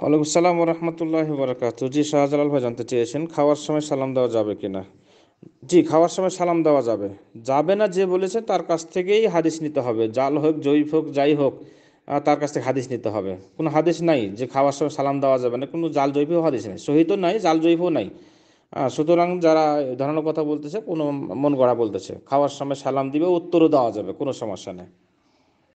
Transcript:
ওয়ালাইকুম সালাম রহমতুল্লাহ বরাকাত জি শাহজালাল ভাই জানতে চেয়েছেন খাওয়ার সময় সালাম দেওয়া যাবে কিনা জি খাওয়ার সময় সালাম দেওয়া যাবে যাবে না যে বলেছে তার কাছ থেকেই হাদিস নিতে হবে জাল হোক জৈব হোক যাই হোক তার কাছ থেকে হাদিস নিতে হবে কোনো হাদিস নাই যে খাওয়ার সময় সালাম দেওয়া যাবে না কোনো জাল জৈবও হাদিস নেই সহিত নাই জাল জৈবও নাই সুতরাং যারা ধরনের কথা বলতেছে কোনো মন গড়া বলতেছে খাওয়ার সময় সালাম দিবে উত্তরও দেওয়া যাবে কোনো সমস্যা নেই